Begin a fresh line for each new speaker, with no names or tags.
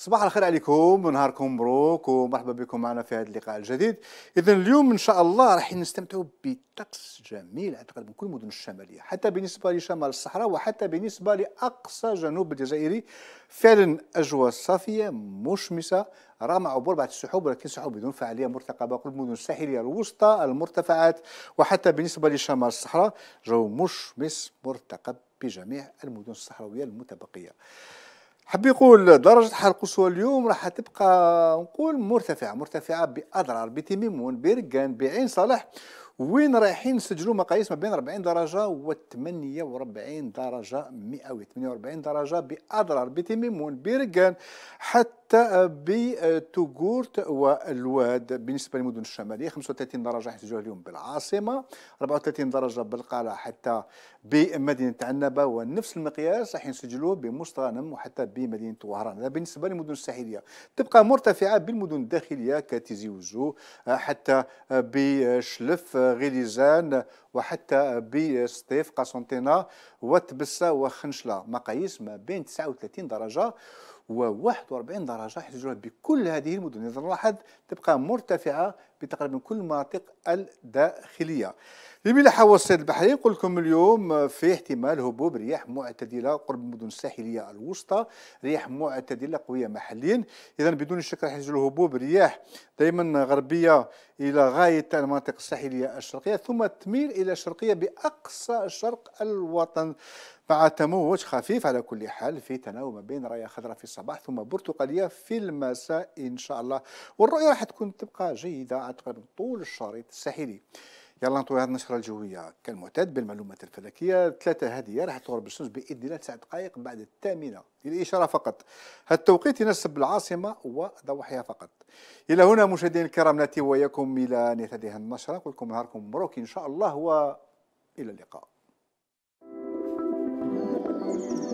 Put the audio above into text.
صباح الخير عليكم ونهاركم مبروك ومرحبا بكم معنا في هذا اللقاء الجديد اذا اليوم ان شاء الله راح نستمتعوا بطقس جميل على تقريبا كل المدن الشماليه حتى بالنسبه لشمال الصحراء وحتى بالنسبه لاقصى جنوب الجزائري فعلا اجواء صافيه مشمسه رغم عبور بعض السحوب ولكن سحوب بدون فعاليه مرتقبه كل المدن الساحليه الوسطى المرتفعات وحتى بالنسبه لشمال الصحراء جو مشمس مرتقب بجميع المدن الصحراويه المتبقيه حب يقول درجة حرق القصوى اليوم راح تبقى نقول مرتفعة مرتفعة بأضرار بتميمون برقان بعين صالح وين رايحين نسجلوا مقاييس ما بين 40 درجة و 48 درجة مئوية 48 درجة بأضرار بتميمون بيرقان حتى بتوغورت آه، والواد بالنسبة للمدن الشمالية 35 درجة حيسجلوها اليوم بالعاصمة 34 درجة بالقلعة حتى بمدينة عنبة ونفس المقياس راح يسجلوه بمستغنم وحتى بمدينة وهران هذا بالنسبة للمدن الساحلية تبقى مرتفعة بالمدن الداخلية كتيزي وزو آه، حتى آه، بشلف غليزان وحتى بستيف قسنطينة وتبسة وخنشلة مقاييس ما بين 39 درجة و 41 درجة يحتاجوها بكل هذه المدن إذا نلاحظ تبقى مرتفعة بتقريبا كل المناطق الداخليه. لملاحة الصيد البحري نقول لكم اليوم في احتمال هبوب رياح معتدلة قرب المدن الساحلية الوسطى رياح معتدلة قوية محليا إذا بدون شك راح يسجل هبوب رياح دائما غربية إلى غاية المناطق الساحلية الشرقية ثم تميل إلى الشرقية بأقصى شرق الوطن مع تموج خفيف على كل حال في تناوب ما بين راية خضراء في الصباح ثم برتقالية في المساء إن شاء الله والرؤية راح تكون تبقى جيدة على تقريبا طول الشريط الساحلي يلا نطوي هذه النشرة الجوية كالمعتاد بالمعلومات الفلكية ثلاثة هادية راح تغرب الشمس بإذن الله تسع دقائق بعد الثامنة للإشارة فقط هذا التوقيت يناسب العاصمة وضواحيها فقط إلى هنا مشاهدينا الكرام نأتي وإياكم إلى نهاية هذه النشرة نقول لكم نهاركم مبروك إن شاء الله وإلى اللقاء Thank you.